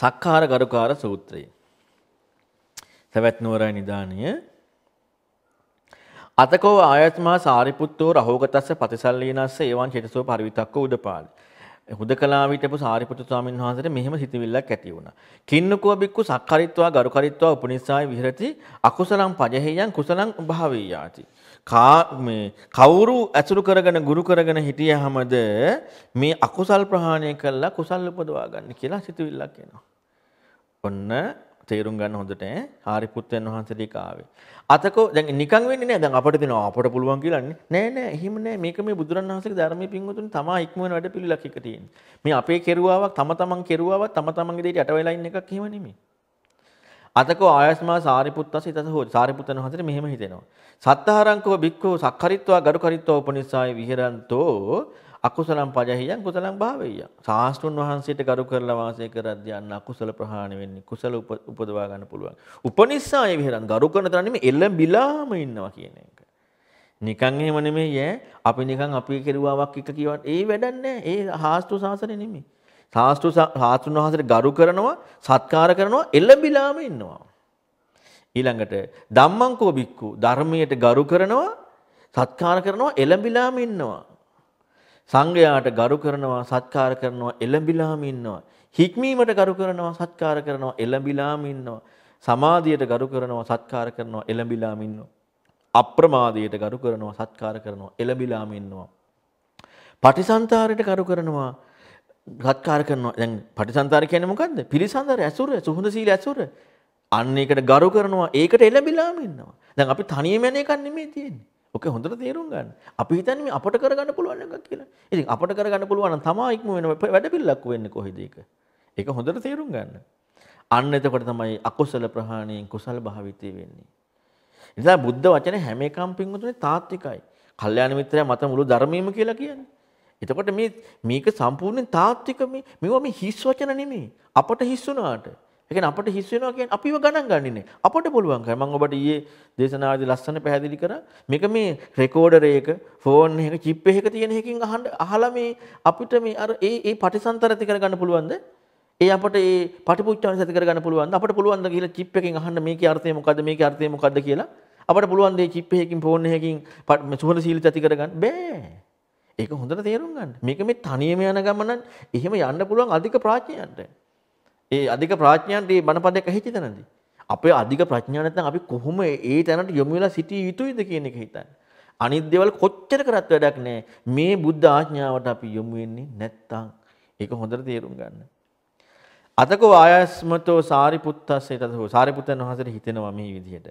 සක්කාර ගරුකාර සූත්‍රය. සැවැත් නුවරයි නිදානය අතකෝ ආයත්මා සාරිපුත්තෝ රහෝගතස්ස ප්‍රතිසල්ලීනස්ස ඒවන් චිතසෝ පරිවිතක්ක උඩපාලි. හුදකලා විටපු සාරිපුත්තු ස්වාමීන් වහන්සේට මෙහෙම සිතවිල්ලක් ඇති වුණා. කින්නකෝ බික්කු සක්කාරිත්වා ගරුකරිත්වා උපනිස්සාය විහෙරති අකුසලං පජහෙයං කුසලං භාවීයාති. කවුරු ඇසුරු කරගෙන ගුරු කරගෙන හිටියහමද මේ අකුසල් ප්‍රහාණය කළා කුසල් උපදවා ගන්න කියලා සිතුවිල්ලක් එනවා. ඔන්න තේරුම් ගන්න හොඳට හාරිපුත්යන් වහන්සේට කාවේ. අතකෝ දැන් නිකන් වෙන්නේ නෑ. දැන් අපිට දෙනවා අපට පුළුවන් කියලානේ. නෑ නෑ එහෙම නෑ. මේක මේ බුදුරණවහන්සේගේ ධර්මයේ පින්වතුන් තමා ඉක්ම වෙන වැඩ පිළිලක් එක තියෙන්නේ. මේ අපේ කෙරුවාවක් තම තමන් කෙරුවාවක් තම තමන්ගේ දෙයට යට වෙලා ඉන්න එකක් එහෙම නෙමෙයි. අතකෝ ආයස්මා සාරිපුත්තස හිතස හෝ සාරිපුත්තන වහන්සේට මෙහෙම හිතෙනවා. සත්තහරංකෝ භික්ඛෝ සක්කරිත්වා ගරුකරිත්වා උපනිස්සාය විහෙරන්තෝ අකුසලම් පජහියං කුසලම් භාවෙයං. සාස්තුන් වහන්සේට ගරු කරලා වාසය කරද්දී අන්න අකුසල ප්‍රහාණය වෙන්නේ. කුසල උපදවා ගන්න පුළුවන්. උපනිස්සාය විහෙරන් ගරු කරන තරම් නෙමෙයි එළඹිලාම ඉන්නවා කියන එක. නිකන් එහෙම නෙමෙයි ඈ. අපි නිකන් අපි කෙරුවාවක් එක කියවත් ඒ වැඩක් නැහැ. ඒ හාස්තු සාසනේ නෙමෙයි. සාස්තු සාස්තුන් වහන්සේට ගරු කරනවා, සත්කාර කරනවා, එළඹිලාම ඉන්නවා. ඊළඟට ධම්මංකෝ බික්කු ධර්මයට ගරු කරනවා, සත්කාර කරනවා, එළඹිලාම ඉන්නවා. සංඝයාට ගරු කරනවා, සත්කාර කරනවා, එළඹිලාම ඉන්නවා. හික්මීමට ගරු කරනවා, සත්කාර කරනවා, එළඹිලාම ඉන්නවා. සමාධියට ගරු කරනවා සත්කාර කරනවා එළඹිලාම ඉන්නවා අප්‍රමාදයට ගරු කරනවා සත්කාර කරනවා එළඹිලාම ඉන්නවා පටිසන්තරයට ගරු කරනවා ගත්කාර කරනවා දැන් පටිසන්තර කියන්නේ මොකද්ද? පිළිසඳර ඇසුර, සුහුඳ සීල ඇසුර. අන්න ඒකට ගරු කරනවා. ඒකට එළඹිලාම ඉන්නවා. දැන් අපි තනියම යන එකක් නෙමෙයි තියෙන්නේ. ඔකේ හොඳට තේරුම් ගන්න. අපි හිතන්නේ මේ අපට කරගන්න පුළුවන් එකක් කියලා. ඉතින් අපට කරගන්න පුළුවන් නම් තමා ඉක්ම වෙන වැඩපිළිලක් වෙන්නේ කොහෙද ඒක? ඒක හොඳට තේරුම් ගන්න. අන්න එතකොට තමයි අකුසල ප්‍රහාණයෙන් කුසල භාවිතය වෙන්නේ. නිසා බුද්ධ වචනේ හැම එකම් පින්වතුනේ තාත්විකයි. කල්යාණ මිත්‍රයා මත මුළු ධර්මයේම කියලා කියන්නේ. එතකොට මේ මේක සම්පූර්ණයෙන් තාත්වික මේ මේවා මේ හිස් වචන නෙමෙයි. අපට හිස් වුණාට. ඒ කියන්නේ අපට හිස් වෙනවා කියන්නේ අපිව ගණන් ගන්නේ නැහැ. අපට පුළුවන් කරා. මම ඔබට ඊයේ දේශනාවේදී ලස්සන පැහැදිලි කරා. මේක මේ රෙකෝඩර් එක, ෆෝන් එක, චිප් එකක තියෙන එකකින් අහන්න අහලා මේ අපිට මේ අර ඒ ඒ පටිසන්තර ඇති කරගන්න පුළුවන්ද? ඒ අපට ඒ පටිපුච්චාන් ඇති කරගන්න පුළුවන්ද? අපට පුළුවන් ද කියලා චිප් එකකින් අහන්න මේකේ අර්ථය මොකද්ද? මේකේ අර්ථය මොකද්ද කියලා. අපට පුළුවන් ද චිප් එකකින් ෆෝන් එකකින් සුහද සීලිත ඇති කරගන්න බෑ. ඒක හොඳට තේරුම් ගන්න. මේක මේ තනියම යන ගමනක් එහෙම යන්න පුළුවන් අධික ප්‍රඥයන්ට. ඒ අධික ප්‍රඥයන්ට මේ බණපදයක් ඇහිච්ච තැනදී අපේ අධික ප්‍රඥා නැත්නම් අපි කොහොම ඒ තැනට යොමු වෙලා සිටිය යුතුයිද කියන එක හිතන්න. අනිත් දේවල් කොච්චර කරත් වැඩක් නැහැ. මේ බුද්ධ ආඥාවට අපි යොමු වෙන්නේ නැත්තම් ඒක හොඳට තේරුම් ගන්න. අතකෝ ආයස්මතෝ සාරිපුත්තස්සේ තතෝ සාරිපුත්තන් වහන්සේට හිතෙනවා මේ විදිහට.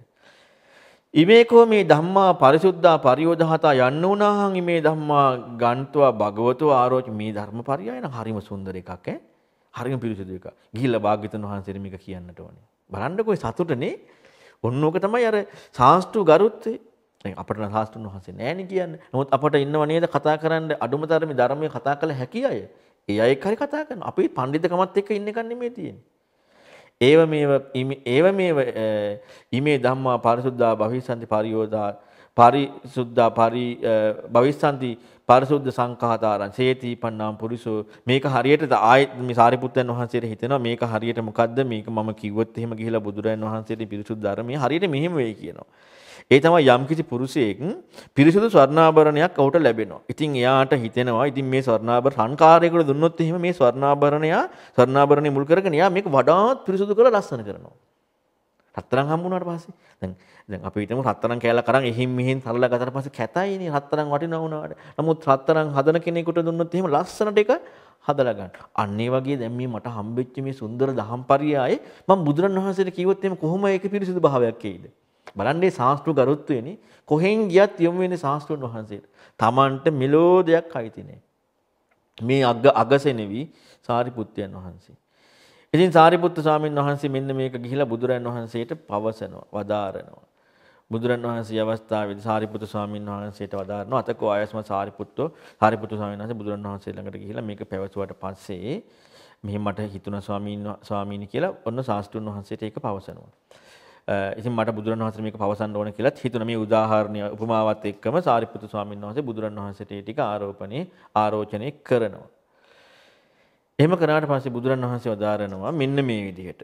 ඉමේකෝ මේ ධම්මා පරිසුද්ධා පරියෝධහතා යන්න උනාහන් මේ ධම්මා ගන්තුවා භගවතු ආරෝච මේ ධර්ම පරියායන හරිම සුන්දර එකක් ඈ. හරිම පිරිසිදු එකක්. ගිහිල්ලා භාග්‍යතුන් වහන්සේට මේක කියන්නට ඕනේ. බලන්නකෝ සතුටනේ. ඔන්න ඕක තමයි අර සාස්තු ගරුත්වේ. දැන් අපිට නම් සාස්තුන් වහන්සේ නෑනේ කියන්නේ. නමුත් අපට ඉන්නව නේද කතා කරන්න අඩුම ධර්මයේ ධර්මයේ කතා කළ හැකි අය. ඒ අය එක්ක හරි කතා කරනවා. අපි පඬිතුකමත් එක්ක ඉන්න එකක් නෙමෙයි තියෙන්නේ. ඒව මේව ඒව මේව ීමේ ධම්මා පරිසුද්ධා භවිසන්ති පරියෝදා පරිසුද්ධා පරි භවිස්සන්ති පරිසුද්ධ සංඝාතාරං සේති පන්නාම් පුරිසෝ මේක හරියට ආයෙත් මේ සාරිපුත්තයන් වහන්සේට හිතෙනවා මේක හරියට මොකද්ද මේක මම කිව්වොත් එහෙම ගිහිලා බුදුරයන් වහන්සේට පිරිසුදු ධර්මයේ හරියට මෙහෙම වෙයි කියනවා ඒ තමයි යම්කිසි පුරුෂයෙක් පිරිසුදු ස්වර්ණාභරණයක් ඔහුට ලැබෙනවා. ඉතින් එයාට හිතෙනවා ඉතින් මේ ස්වර්ණාභර සංකාරයකට දුන්නොත් එහෙම මේ ස්වර්ණාභරණය ස්වර්ණාභරණේ මුල් කරගෙන එයා මේක වඩාත් පිරිසුදු කරලා ලස්සන කරනවා. රත්තරන් හම්බුණාට පස්සේ දැන් දැන් අපි හිතමු රත්තරන් කෑල්ල කරන් එහෙන් මෙහෙන් සරලා ගතට පස්සේ කැතයිනේ රත්තරන් වටිනා වුණාට. නමුත් රත්තරන් හදන කෙනෙකුට දුන්නොත් එහෙම ලස්සනට ඒක හදලා ගන්න. අන්න ඒ වගේ දැන් මේ මට හම්බෙච්ච මේ සුන්දර දහම් පරියායේ මම බුදුරන් වහන්සේට කිව්වොත් එහෙම කොහොම ඒක පිරිසිදු භාවයක් එයිද? බලන්නේ ශාස්ත්‍රු ගරුත්වයනි කොහෙන් ගියත් යොමු වෙන්නේ ශාස්ත්‍රුන් වහන්සේට. Tamanට මෙලෝ දෙයක් අයිති නැහැ. මේ අග අගසෙනෙවි සාරිපුත්තයන් වහන්සේ. ඉතින් සාරිපුත්තු ස්වාමීන් වහන්සේ මෙන්න මේක ගිහිලා බුදුරන් වහන්සේට පවසනවා, වදාරනවා. බුදුරන් වහන්සේ අවස්ථාවේදී සාරිපුත්තු ස්වාමීන් වහන්සේට වදාරනවා අතකෝ ආයස්ම සාරිපුත්තු සාරිපුත්තු ස්වාමීන් වහන්සේ බුදුරන් වහන්සේ ළඟට ගිහිලා මේක පැවසුවට පස්සේ මෙහෙම මට හිතුණා ස්වාමීන් ස්වාමීනි කියලා ඔන්න සාස්තුන් වහන්සේට ඒක පවසනවා. ඉතින් මට බුදුරණවහන්සේ මේක පවසන්න ඕන කියලාත් හිතුණ මේ උදාහරණය උපමාවත් එක්කම සාරිපුත්තු ස්වාමීන් වහන්සේ බුදුරණවහන්සේට ඒ ටික ආරෝපණේ ආරෝචනය කරනවා. එහෙම කරාට පස්සේ බුදුරණවහන්සේ වදාරනවා මෙන්න මේ විදිහට.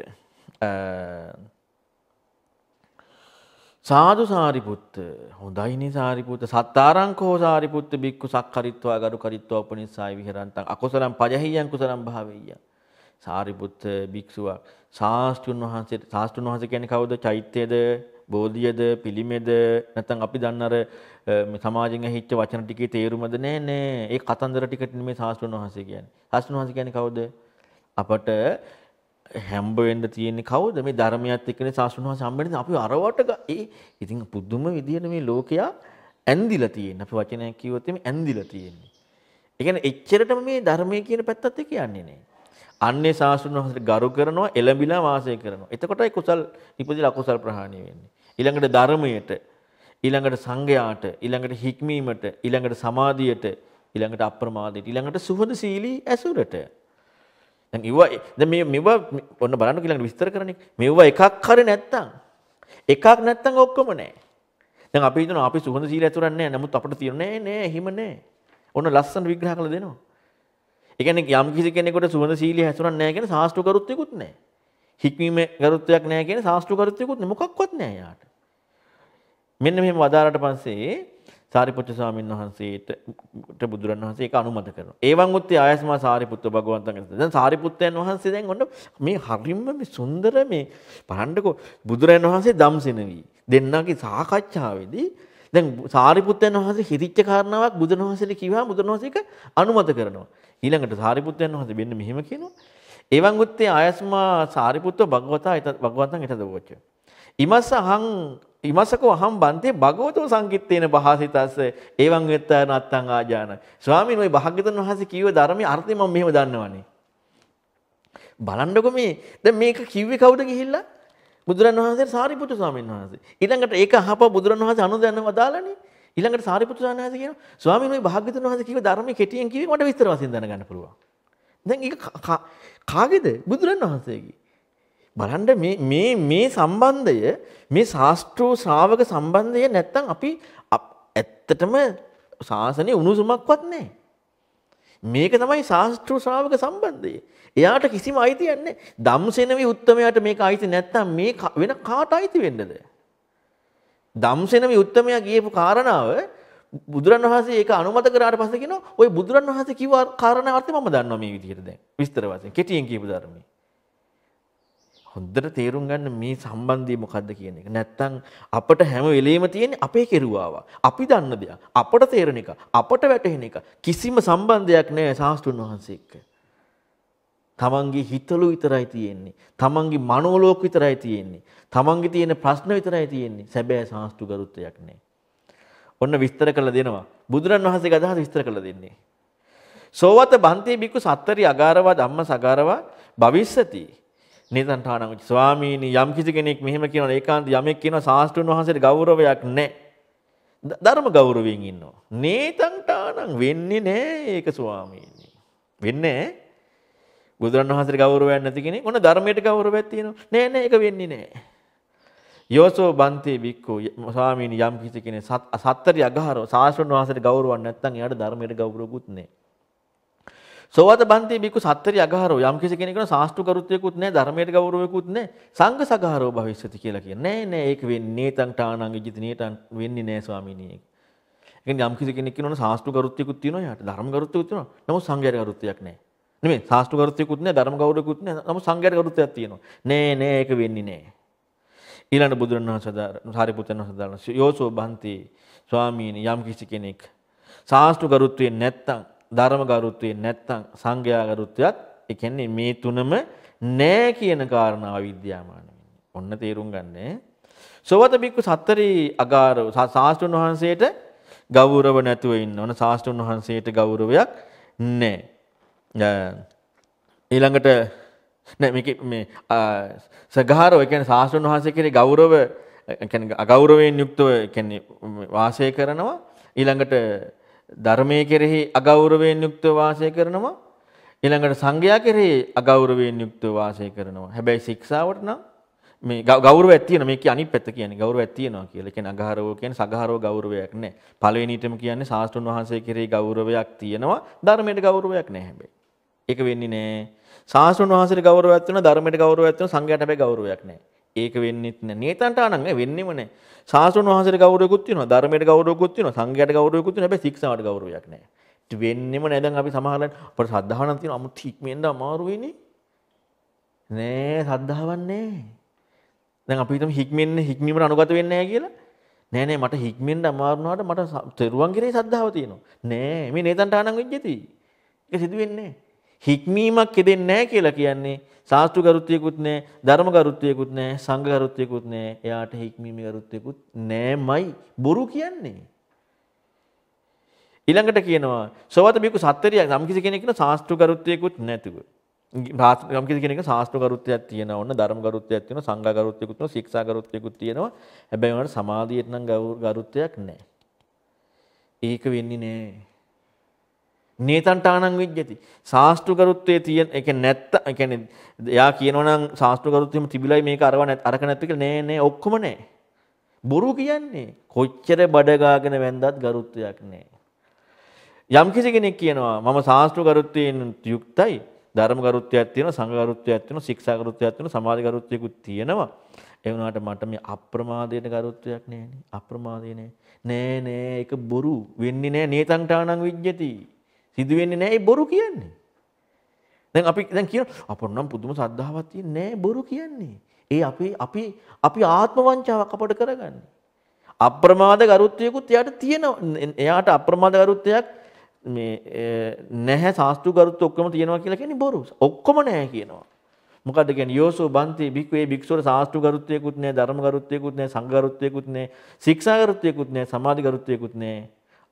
සාදු සාරිපුත්ත හොඳයිනේ සාරිපුත්ත සත්තාරංකෝ සාරිපුත්ත බික්කු සක්කරිත්වා ගරු කරිත්වා උපනිස්සයි විහෙරන්තං අකුසලම් පජහියං කුසලම් භාවෙය්‍යං සාරිපුත්ත භික්ෂුවක් ශාස්ත්‍රුන් වහන්සේට ශාස්ත්‍රුන් වහන්සේ කියන්නේ කවුද? චෛත්‍යද, බෝධියද, පිළිමේද නැත්නම් අපි දන්න අර සමාජයෙන් ඇහිච්ච වචන ටිකේ තේරුමද නෑ නෑ. ඒ කතන්දර ටිකට නෙමෙයි ශාස්ත්‍රුන් වහන්සේ කියන්නේ. ශාස්ත්‍රුන් වහන්සේ කියන්නේ කවුද? අපට හැම්බ වෙන්න තියෙන්නේ කවුද? මේ ධර්මයත් එක්කනේ ශාස්ත්‍රුන් වහන්සේ හම්බෙන්නේ. අපි අරවට ඒ ඉතින් පුදුම විදියට මේ ලෝකයා ඇන්දිලා තියෙන. අපි වචනයක් කිව්වොත් එමේ ඇන්දිලා තියෙන්නේ. ඒ කියන්නේ එච්චරටම මේ ධර්මයේ කියන පැත්තත් එක්ක යන්නේ නෑ. අන්නේ සාසුන් වහන්සේට ගරු කරනවා එළඹිලා වාසය කරනවා. එතකොටයි කුසල් ඉපදිලා අකුසල් ප්‍රහාණය වෙන්නේ. ඊළඟට ධර්මයට ඊළඟට සංඝයාට ඊළඟට හික්මීමට ඊළඟට සමාධියට ඊළඟට අප්‍රමාදයට ඊළඟට සුහදශීලී ඇසුරට දැන් ඉව දැන් මේ මෙව ඔන්න බලන්න ඊළඟට විස්තර කරන්නේ මෙව එකක් හරි නැත්තම් එකක් නැත්තම් ඔක්කොම නැහැ දැන් අපි හිතනවා අපි සුහදශීලී ඇසුරක් නැහැ නමුත් අපිට තියෙන්නේ නෑ නෑ එහෙම නෑ ඔන්න ලස්සන විග්‍රහ කරලා දෙනවා ඒ කියන්නේ යම් කිසි කෙනෙකුට සුවඳ සීලිය හැසුරක් නැහැ කියන සාස්ත්‍රු කරුත්වයකුත් නැහැ. හික්මීමේ කරුත්වයක් නැහැ කියන සාස්ත්‍රු කරුත්වයකුත් නැහැ. මොකක්වත් නැහැ යාට. මෙන්න මෙහෙම වදාරට පස්සේ සාරිපුත්‍ර ස්වාමීන් වහන්සේට බුදුරන් වහන්සේ ඒක අනුමත කරනවා. ඒවන් උත්තේ ආයස්මා සාරිපුත්‍ර භගවන්තන් ගැන. දැන් සාරිපුත්‍රයන් වහන්සේ දැන් ඔන්න මේ හරිම මේ සුන්දර මේ බලන්නකෝ බුදුරන් වහන්සේ ධම්සිනවි දෙන්නාගේ සාකච්ඡාවේදී දැන් සාරිපුත්‍රයන් වහන්සේ හිරිච්ච කාරණාවක් බුදුන් වහන්සේට කිව්වා බුදුන් වහන්සේක අනුමත කරනවා. ඊළඟට සාරිපුත්තයන් වහන්සේ මෙන්න මෙහෙම කියනවා. එවං උත්තේ ආයස්මා සාරිපුත්ත භගවතා භගවතං ඊට දවොච්ච. ඉමස අහං ඉමසකෝ අහම් බන්තේ භගවතෝ සංකිට්ඨේන භාසිතස්ස එවං වෙත්ත නත්තං ආජාන. ස්වාමීන් වහන්සේ භාග්‍යතුන් වහන්සේ කියව ධර්මයේ අර්ථය මම මෙහෙම දන්නවනේ. බලන්නකො මේ දැන් මේක කිව්වේ කවුද ගිහිල්ලා? බුදුරන් වහන්සේ සාරිපුත්තු ස්වාමීන් වහන්සේ. ඊළඟට ඒක අහප බුදුරන් වහන්සේ අනුදැනව දාලානේ. ඊළඟට සාරිපුත්‍ර සානහස කියනවා ස්වාමීන් වහන්සේ භාග්‍යතුන් වහන්සේ කිව්ව ධර්මයේ කෙටියෙන් කිව්වේ මට විස්තර වශයෙන් දැනගන්න පුළුවන්. දැන් ඒක කාගේද? බුදුරන් වහන්සේගේ. බලන්න මේ මේ මේ සම්බන්ධය මේ ශාස්ත්‍රෝ ශ්‍රාවක සම්බන්ධය නැත්තම් අපි ඇත්තටම ශාසනයේ උණුසුමක්වත් නැහැ. මේක තමයි ශාස්ත්‍ර ශ්‍රාවක සම්බන්ධය. එයාට කිසිම අයිතියක් නැහැ. ධම්සෙනවි උත්තමයාට මේක අයිති නැත්නම් මේ වෙන කාට අයිති වෙන්නද? දම්සෙන යුත්තමයා කියපු කාරණාව බුදුරන් වහසේ ඒක අනුමත කරාට පස්සේ කියනවා ওই බුදුරන් වහන්සේ කිව්ව කාරණා අර්ථය මම දන්නවා මේ විදිහට දැන් විස්තර වශයෙන් කෙටියෙන් කියපු ධර්මයේ හොඳට තේරුම් ගන්න මේ සම්බන්ධය මොකද්ද කියන එක. නැත්තම් අපට හැම වෙලෙම තියෙන්නේ අපේ කෙරුවාව. අපි දන්න දෙයක්. අපට තේරෙන එක. අපට වැටහෙන එක. කිසිම සම්බන්ධයක් නැහැ සාස්තුන් වහන්සේ එක්ක. තමන්ගේ හිතලු විතරයි තියෙන්නේ. තමන්ගේ මනෝලෝක විතරයි තියෙන්නේ. තමන්ගේ තියෙන ප්‍රශ්න විතරයි තියෙන්නේ. සැබෑ සාස්තු ගරුත්වයක් නැහැ. ඔන්න විස්තර කරලා දෙනවා. බුදුරන් වහන්සේගේ අදහස විස්තර කරලා දෙන්නේ. සෝවත බන්තේ බිකු සත්තරි අගාරවා ධම්ම සගාරවා භවිස්සති. නිතන්ඨානං උච්ච ස්වාමීනි යම් කිසි කෙනෙක් මෙහෙම කියනවා ඒකාන්ත යමෙක් කියනවා සාස්තුන් වහන්සේට ගෞරවයක් නැහැ. ධර්ම ගෞරවයෙන් ඉන්නවා. නේතන්ඨානං වෙන්නේ නැහැ ඒක ස්වාමීනි. වෙන්නේ නැහැ. බුදුරන් වහන්සේට ගෞරවයක් නැති කෙනෙක් මොන ධර්මයට ගෞරවයක් තියෙනව නෑ නෑ ඒක වෙන්නේ නෑ යෝසෝ බන්තේ බික්කෝ ස්වාමීන් යම් කිසි කෙනෙක් සත්තරිය අගහරෝ සාස්ෘණ වහන්සේට ගෞරවයක් නැත්නම් එයාට ධර්මයට ගෞරවකුත් නෑ සෝවත බන්ති බිකු සත්තරි අගහරෝ යම් කිසි කෙනෙකුට සාස්තු කරුත්වයකුත් නැහැ ධර්මයට ගෞරවයකුත් නැහැ සංඝ සගහරෝ භවිෂ්‍යති කියලා කියන්නේ නෑ නෑ ඒක වෙන්නේ තන් ටානං ඉජිතනේට වෙන්නේ නෑ ස්වාමීනි ඒක. ඒ කියන්නේ යම් කිසි කෙනෙක් කියනවනේ සාස්තු කරුත්වයකුත් තියෙනවා යාට ධර්ම කරුත්වයකුත් තියෙනවා. නමුත් සංඝයාට කරුත්වයක් නැහැ. නෙමෙයි සාස්ත්‍ර ගෞරවයකුත් නෑ ධර්ම ගෞරවයකුත් නෑ නමුත් සංඝයාට ගෞරවයක් තියෙනවා. නෑ නෑ ඒක වෙන්නේ නෑ. ඊළඟ බුදුරණවහන්සේ සදාන සාරිපුත්‍රයන් වහන්සේ දාන යෝසෝ බන්ති ස්වාමීන් යම් කිසි කෙනෙක් සාස්ත්‍ර ගෞරවයේ නැත්තම් ධර්ම ගෞරවයේ නැත්තම් සංඝයා ගෞරවයත් ඒ කියන්නේ මේ තුනම නෑ කියන කාරණාව විද්‍යාමාන ඔන්න තේරුම් ගන්න. සෝවත බික්කු සත්තරි අගාරව සාස්ත්‍රුන් වහන්සේට ගෞරව නැතුව ඉන්න. ඔන්න සාස්ත්‍රුන් වහන්සේට ගෞරවයක් නැහැ. ඊළඟට නෑ මේක මේ සගහරෝ ඒ කියන්නේ සාස්ෘණ වහන්සේ කෙරේ ගෞරව ඒ කියන්නේ අගෞරවයෙන් යුක්තව ඒ කියන්නේ වාසය කරනවා ඊළඟට ධර්මයේ කෙරෙහි අගෞරවයෙන් යුක්තව වාසය කරනවා ඊළඟට සංඝයා කෙරෙහි අගෞරවයෙන් යුක්තව වාසය කරනවා හැබැයි ශික්ෂාවට නම් මේ ගෞරවයක් තියෙන මේක අනිත් පැත්ත කියන්නේ ගෞරවයක් තියෙනවා කියලා. ඒ කියන්නේ අගහරව කියන්නේ සගහරව ගෞරවයක් නැහැ. පළවෙනි ඊටම කියන්නේ සාස්තුන් වහන්සේ කෙරෙහි ගෞරවයක් තියෙනවා. ධර්මයට ගෞරවයක් නැහැ හැබැයි. ඒක වෙන්නේ නෑ. සාස්ෘණ වහන්සේට ගෞරවයක් තියෙනවා ධර්මයට ගෞරවයක් තියෙනවා සංඝයාට හැබැයි ගෞරවයක් නෑ. ඒක වෙන්නේත් නෑ. නේතන්ට ආනං වෙන්නෙම නෑ. සාස්ෘණ වහන්සේට ගෞරවයක්ත් තියෙනවා ධර්මයට ගෞරවයක්ත් තියෙනවා සංඝයාට ගෞරවයක්ත් තියෙනවා හැබැයි ශික්ෂාවට ගෞරවයක් නෑ. වෙන්නෙම නෑ දැන් අපි සමහරවිට අපට සද්ධාහනක් තියෙනවා 아무ත් හික්මෙන්ද අමාරු වෙන්නේ. නෑ සද්ධාවක් නෑ. දැන් අපි හිතමු හික්මෙන්න හික්මීමට අනුගත වෙන්නේ නෑ කියලා. නෑ නෑ මට හික්මෙන්න අමාරු වුණාට මට තෙරුවන් කෙරේ සද්ධාව තියෙනවා. නෑ මේ නේතන්ට ආනං වෙච්ච ඇති. ඒක සිදුවෙන්නේ නෑ. හික්මීමක් කෙදෙන්නේ නැහැ කියලා කියන්නේ සාස්ත්‍රු ගරුත්වයකුත් නැහැ, ධර්ම ගරුත්වයකුත් නැහැ, සංඝ ගරුත්වයකුත් නැහැ. එයාට හික්මීමේ ගරුත්වයකුත් නැමයි බොරු කියන්නේ. ඊළඟට කියනවා සෝවත බිකු සත්තරියක් නම් කිසි කෙනෙක් කියන සාස්ත්‍රු ගරුත්වයකුත් නැතුව. නම් කිසි කෙනෙක් සාස්ත්‍රු ගරුත්වයක් තියෙනවා, ඔන්න ධර්ම ගරුත්වයක් තියෙනවා, සංඝ ගරුත්වයකුත් තියෙනවා, ශික්ෂා ගරුත්වයකුත් තියෙනවා. හැබැයි වල සමාධියට නම් ගරුත්වයක් නැහැ. ඒක වෙන්නේ නැහැ. නේතන්ටානං විජ්ජති. ශාස්ත්‍රකරුත්වයේ තියෙන ඒ කියන්නේ නැත්ත ඒ කියන්නේ එයා කියනවා නම් ශාස්ත්‍රකරුත්වෙම තිබිලයි මේක අරව නැත් අරක නැත් කියලා නෑ නෑ ඔක්කොම නෑ. බොරු කියන්නේ කොච්චර බඩගාගෙන වැන්දත් ගරුත්වයක් නෑ. යම් කිසි කෙනෙක් කියනවා මම ශාස්ත්‍රකරුත්වයෙන් යුක්තයි ධර්ම ගරුත්වයක් තියෙනවා සංඝ ගරුත්වයක් තියෙනවා ශික්ෂා ගරුත්වයක් තියෙනවා සමාධි ගරුත්වයකුත් තියෙනවා. ඒ වුණාට මට මේ අප්‍රමාදයට ගරුත්වයක් නෑනේ. අප්‍රමාදේ නෑ. නෑ නෑ ඒක බොරු වෙන්නේ නෑ නේතන්ටානං විජ්ජති. සිදුවෙන්නේ නෑ බොරු කියන්නේ. දැන් අපි දැන් කියන අපොන්නම් පුදුම සද්ධාවක් තියන්නේ නෑ බොරු කියන්නේ. ඒ අපි අපි අපි ආත්ම වංචාවක් අපට කරගන්නේ. අප්‍රමාද ගරුත්වයකුත් එයාට තියෙනවා. එයාට අප්‍රමාද ගරුත්වයක් මේ නැහැ සාස්තු ගරුත්ව ඔක්කොම තියෙනවා කියලා කියන්නේ බොරු. ඔක්කොම නැහැ කියනවා. මොකද කියන්නේ යෝසෝ බන්ති භික්ඛවේ භික්ෂුර සාස්තු ගරුත්වයකුත් නැහැ ධර්ම ගරුත්වයකුත් නැහැ සංඝ ගරුත්වයකුත් නැහැ ශික්ෂා ගරුත්වයකුත් නැහැ සමාධි ගරුත්වයකුත් නැහැ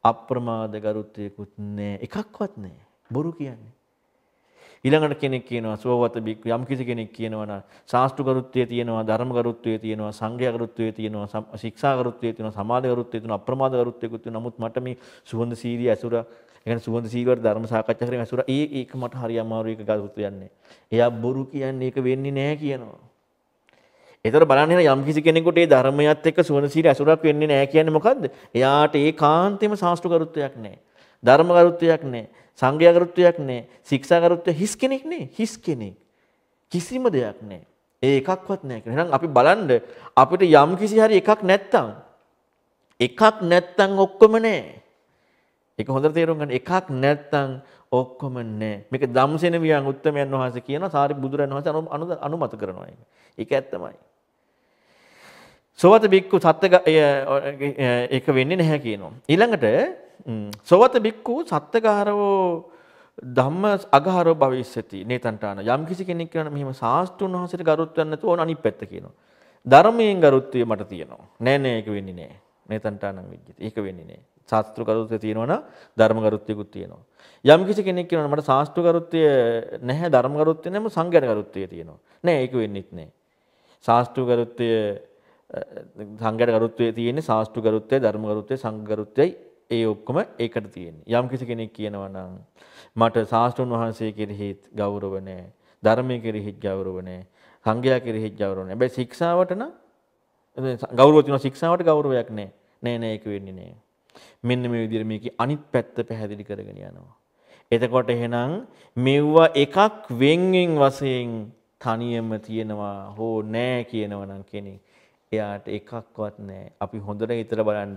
අප්‍රමාද ගරුත්වයකුත් නෑ එකක්වත් නෑ බොරු කියන්නේ. ඊළඟට කෙනෙක් කියනවා සුවවත බික් යම් කිසි කෙනෙක් කියනවා නම් සාස්ත්‍රු ගරුත්වයේ තියෙනවා ධර්ම ගරුත්වයේ තියෙනවා සංඝයා ගරුත්වයේ තියෙනවා ශික්ෂා ගරුත්වයේ තියෙනවා සමාද ගරුත්වයේ තියෙනවා අප්‍රමාද ගරුත්වයකුත් තියෙනවා නමුත් මට මේ සුවඳ සීලිය ඇසුර කියන්නේ සුවඳ සීලවල ධර්ම සාකච්ඡා කරගෙන ඇසුර ඒ ඒක මට හරි අමාරු එක ගරුත්වයක් නෑ. එයා බොරු කියන්නේ ඒක වෙන්නේ නෑ කියනවා. එතකොට බලන්න යම් කිසි කෙනෙකුට මේ ධර්මයත් එක්ක සුවනසීර ඇසුරක් වෙන්නේ නැහැ කියන්නේ මොකද්ද? එයාට ඒ කාන්තේම සාස්ෘකරුත්වයක් නැහැ. ධර්මකරුත්වයක් නැහැ. සංඝයාකරුත්වයක් නැහැ. ශික්ෂාකරුත්වය හිස් කෙනෙක් නේ. හිස් කෙනෙක්. කිසිම දෙයක් නැහැ. ඒ එකක්වත් නැහැ කියලා. එහෙනම් අපි බලන්න අපිට යම් කිසි හරි එකක් නැත්තම් එකක් නැත්තම් ඔක්කොම නැහැ. ඒක හොඳට තේරුම් ගන්න. එකක් නැත්තම් ඔක්කොම නැහැ. මේක ධම්සෙන වියන් උත්තමයන් වහන්සේ කියන සාරි බුදුරන් වහන්සේ අනුමත කරනවා ඒක. ඒක ඇත්තමයි. සෝවත බික්කු සත්ත එක වෙන්නේ නැහැ කියනවා. ඊළඟට සෝවත බික්කු සත්තගාරවෝ ධම්ම අගහරෝ භවිස්සති නේතන්ටාන යම් කිසි කෙනෙක් කියන මෙහිම සාස්තුන් වහන්සේට ගරුත්වයක් නැතුව ඕන අනිත් පැත්ත කියනවා. ධර්මයෙන් ගරුත්වය මට තියෙනවා. නෑ නෑ ඒක වෙන්නේ නෑ. නේතන්ටාන විජ්ජති. ඒක වෙන්නේ නෑ. සාස්ත්‍ර ගරුත්වය තියෙනවනම් ධර්ම ගරුත්වයකුත් තියෙනවා. යම් කිසි කෙනෙක් කියනවා මට සාස්ත්‍ර ගරුත්වය නැහැ ධර්ම ගරුත්වය නැම සංඝයාන ගරුත්වය තියෙනවා. නෑ ඒක වෙන්නේත් නෑ. සාස්ත්‍ර ගරුත්වය සංඝයාට ගරුත්වය තියෙන්නේ සාස්ත්‍රු ගරුත්වය ධර්ම ගරුත්වය සංඝ ගරුත්වයයි ඒ ඔක්කොම ඒකට තියෙන්නේ. යම් කිසි කෙනෙක් කියනවා නම් මට සාස්ත්‍රුන් වහන්සේ කෙරෙහි ගෞරව නැහැ. ධර්මයේ කෙරෙහි ගෞරව නැහැ. සංඝයා කෙරෙහි ගෞරව නැහැ. හැබැයි ශික්ෂාවට නම් ගෞරව තියෙනවා ශික්ෂාවට ගෞරවයක් නැහැ. නෑ නෑ ඒක වෙන්නේ නෑ. මෙන්න මේ විදිහට මේකේ අනිත් පැත්ත පැහැදිලි කරගෙන යනවා. එතකොට එහෙනම් මෙව්වා එකක් වෙන්වෙන් වශයෙන් තනියම තියනවා හෝ නෑ කියනවනම් කෙනෙක් එයාට එකක්වත් නැහැ. අපි හොඳට හිතලා බලන්න.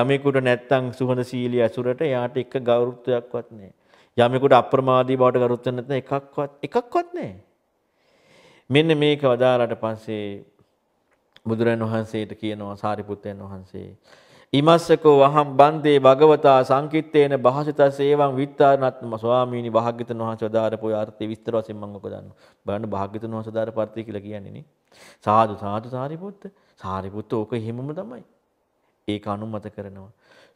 යමෙකුට නැත්තම් සුහඳ සීලිය ඇසුරට එයාට එක ගෞරවත්වයක්වත් නැහැ. යමෙකුට අප්‍රමාදී බවට ගරුත්ව නැත්නම් එකක්වත් එකක්වත් නැහැ. මෙන්න මේක වදාලාට පස්සේ බුදුරන් වහන්සේට කියනවා සාරිපුත්තයන් වහන්සේ ඉමස්සකෝ වහම් බන්දේ භගවතා සංකිට්ඨේන භාසිතස් ඒවං විත්තානත්ම ස්වාමීනි භාග්‍යතුන් වහන්සේ වදාරපු ආර්ථේ විස්තර වශයෙන් මම ඔක දන්නවා. බලන්න භාග්‍යතුන් වහන්සේ වදාරපු ආර්ථේ කියලා කියන්නේ නේ. සාදු සාදු සාරිපුත්ත. සාරිපුත්ත ඕක හිමම තමයි. ඒක අනුමත කරනවා.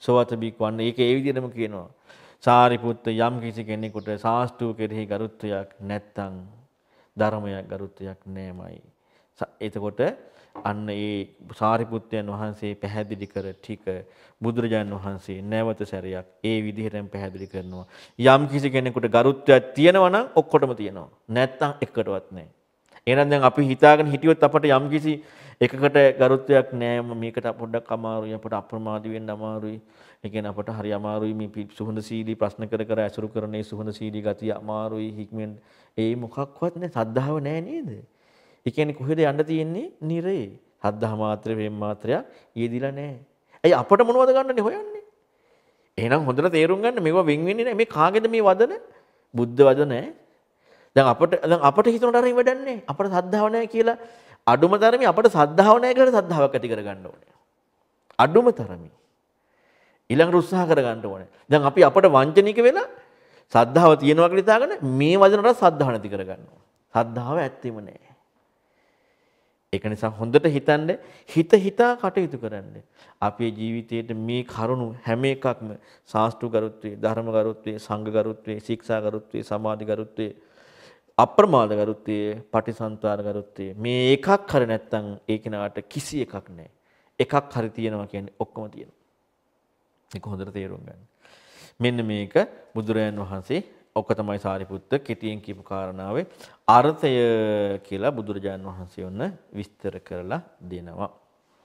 සෝවත බික්වන්න ඒක ඒ විදිහටම කියනවා. සාරිපුත්ත යම් කිසි කෙනෙකුට සාස්ත්‍රුව කෙරෙහි ගරුත්වයක් නැත්නම් ධර්මයක් ගරුත්වයක් නැමයි. එතකොට අන්න ඒ සාරිපුත්තයන් වහන්සේ පැහැදිලි කර ටික බුදුරජාණන් වහන්සේ නැවත සැරයක් ඒ විදිහටම පැහැදිලි කරනවා. යම් කිසි කෙනෙකුට ගරුත්වයක් තියෙනවා නම් ඔක්කොටම තියෙනවා. නැත්තම් එකකටවත් නැහැ. එහෙනම් දැන් අපි හිතාගෙන හිටියොත් අපට යම් කිසි එකකට ගරුත්වයක් නැහැ. මේකට පොඩ්ඩක් අමාරුයි. අපට අප්‍රමාදී වෙන්න අමාරුයි. ඒ කියන්නේ අපට හරි අමාරුයි මේ සුහුඳ සීලී ප්‍රශ්න කර කර ඇසුරු කරන මේ සුහුඳ සීලී ගතිය අමාරුයි. හික්මෙන් ඒ මොකක්වත් නැහැ. සද්ධාව නැහැ නේද? ඒ කියන්නේ කොහෙද යන්න තියෙන්නේ? නිරේ. හද්දා මාත්‍රේ වේම් මාත්‍රයක් ඊදිලා නැහැ. ඇයි අපට මොනවද ගන්නනේ හොයන්නේ? එහෙනම් හොඳට තේරුම් ගන්න මේවා වෙන් වෙන්නේ නැහැ. මේ කාගේද මේ වදන? බුද්ධ වදන ඈ. දැන් අපට දැන් අපට හිතනට හරිය වැඩන්නේ. අපට සද්ධාව නැහැ කියලා අඩුම තරමේ අපට සද්ධාව නැහැ කියලා සද්ධාවක් ඇති කරගන්න ඕනේ. අඩුම තරමේ. ඊළඟට උත්සාහ කරගන්න ඕනේ. දැන් අපි අපට වංචනික වෙලා සද්ධාව තියෙනවා කියලා හිතාගෙන මේ වදනට සද්ධාව නැති කරගන්නවා. සද්ධාව ඇත්තෙම නැහැ. ඒක නිසා හොඳට හිතන්න හිත හිතා කටයුතු කරන්න. අපේ ජීවිතයේ මේ කරුණු හැම එකක්ම සාස්ත්‍රුගරුත්වයේ, ධර්මගරුත්වයේ, සංඝගරුත්වයේ, ශික්ෂාගරුත්වයේ, සමාධිගරුත්වයේ, අප්‍රමාදගරුත්වයේ, පටිසන්තරගරුත්වයේ මේ එකක් කර නැත්නම් ඒ කෙනාට කිසි එකක් නැහැ. එකක් හරි තියෙනවා කියන්නේ ඔක්කොම තියෙනවා. ඒක හොඳට තේරුම් ගන්න. මෙන්න මේක බුදුරයන් වහන්සේ ඔක තමයි සාරිපුත්ත කෙටියෙන් කියපු කාරණාවේ අර්ථය කියලා බුදුරජාන් වහන්සේ ඔන්න විස්තර කරලා දෙනවා.